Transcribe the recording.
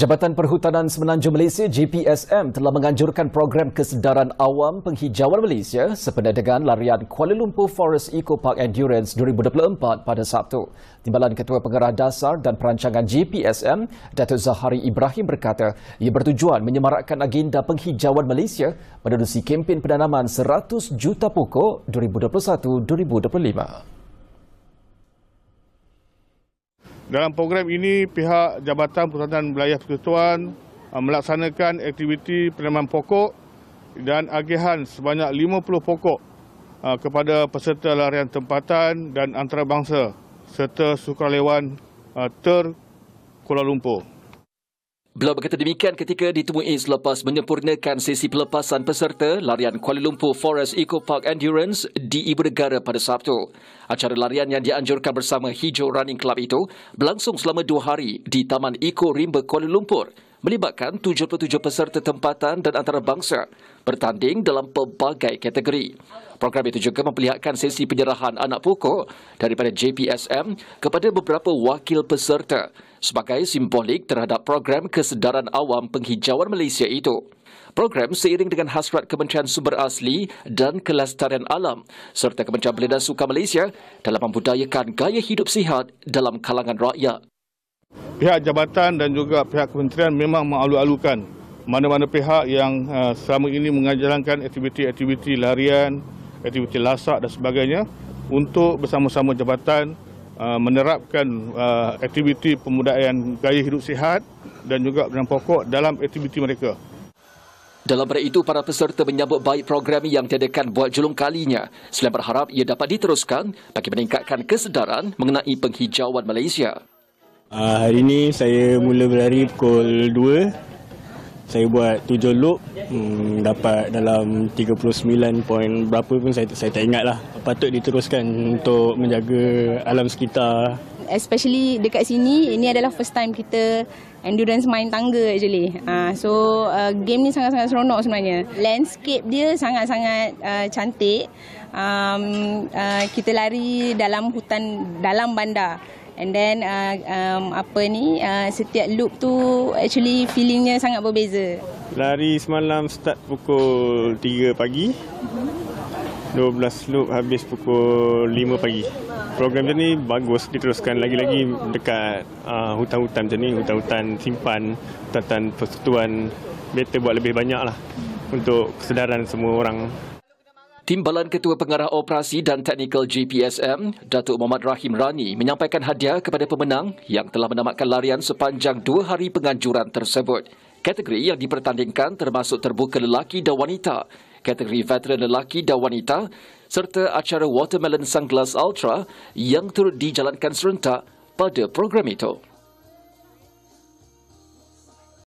Jabatan Perhutanan Semenanjung Malaysia JPSM telah menganjurkan program kesedaran awam penghijauan Malaysia sempena dengan larian Kuala Lumpur Forest Eco Park Endurance 2024 pada Sabtu. Timbalan Ketua Pengarah Dasar dan Perancangan JPSM, Datuk Zahari Ibrahim berkata, ia bertujuan menyemarakkan agenda penghijauan Malaysia menerusi kempen penanaman 100 juta pokok 2021-2025. Dalam program ini, pihak Jabatan Pertahanan Belayar Persekutuan uh, melaksanakan aktiviti penerimaan pokok dan agihan sebanyak 50 pokok uh, kepada peserta larian tempatan dan antarabangsa serta sukarelawan uh, ter Kuala Lumpur. Beliau berkata demikian ketika ditemui selepas menyempurnakan sesi pelepasan peserta larian Kuala Lumpur Forest Eco Park Endurance di Ibu Negara pada Sabtu. Acara larian yang dianjurkan bersama Hijau Running Club itu berlangsung selama dua hari di Taman Eco Rimba Kuala Lumpur melibatkan 77 peserta tempatan dan antarabangsa bertanding dalam pelbagai kategori. Program itu juga memperlihatkan sesi penyerahan anak pokok daripada JPSM kepada beberapa wakil peserta sebagai simbolik terhadap program kesedaran awam penghijauan Malaysia itu. Program seiring dengan hasrat Kementerian Sumber Asli dan Kelestarian Alam serta Kementerian Belia dan Suka Malaysia dalam membudayakan gaya hidup sihat dalam kalangan rakyat pihak jabatan dan juga pihak kementerian memang mengalu-alukan mana-mana pihak yang eh, selama ini menjalankan aktiviti-aktiviti larian, aktiviti lasak dan sebagainya untuk bersama-sama jabatan eh, menerapkan eh, aktiviti pemudahan gaya hidup sihat dan juga benang pokok dalam aktiviti mereka. Dalam hari itu, para peserta menyambut baik program yang diadakan buat julung kalinya selain berharap ia dapat diteruskan bagi meningkatkan kesedaran mengenai penghijauan Malaysia. Uh, hari ini saya mula berlari pukul 2. Saya buat 7 loop. Hmm, dapat dalam 39 point berapa pun saya, saya tak ingat lah. Patut diteruskan untuk menjaga alam sekitar. Especially dekat sini, ini adalah first time kita endurance main tangga actually. Uh, so uh, game ni sangat-sangat seronok sebenarnya. Landscape dia sangat-sangat uh, cantik. Um, uh, kita lari dalam hutan, dalam bandar. And then uh, um, apa ni uh, setiap loop tu actually feelingnya sangat berbeza. Lari semalam start pukul 3 pagi. 12 loop habis pukul 5 pagi. Program ni bagus diteruskan lagi-lagi dekat uh, hutan-hutan macam ni, hutan-hutan simpan, hutan-hutan persekutuan. Better buat lebih banyak lah untuk kesedaran semua orang. Timbalan Ketua Pengarah Operasi dan Teknikal GPSM, Datuk Muhammad Rahim Rani menyampaikan hadiah kepada pemenang yang telah menamatkan larian sepanjang dua hari penganjuran tersebut. Kategori yang dipertandingkan termasuk terbuka lelaki dan wanita, kategori veteran lelaki dan wanita serta acara Watermelon Sunglass Ultra yang turut dijalankan serentak pada program itu.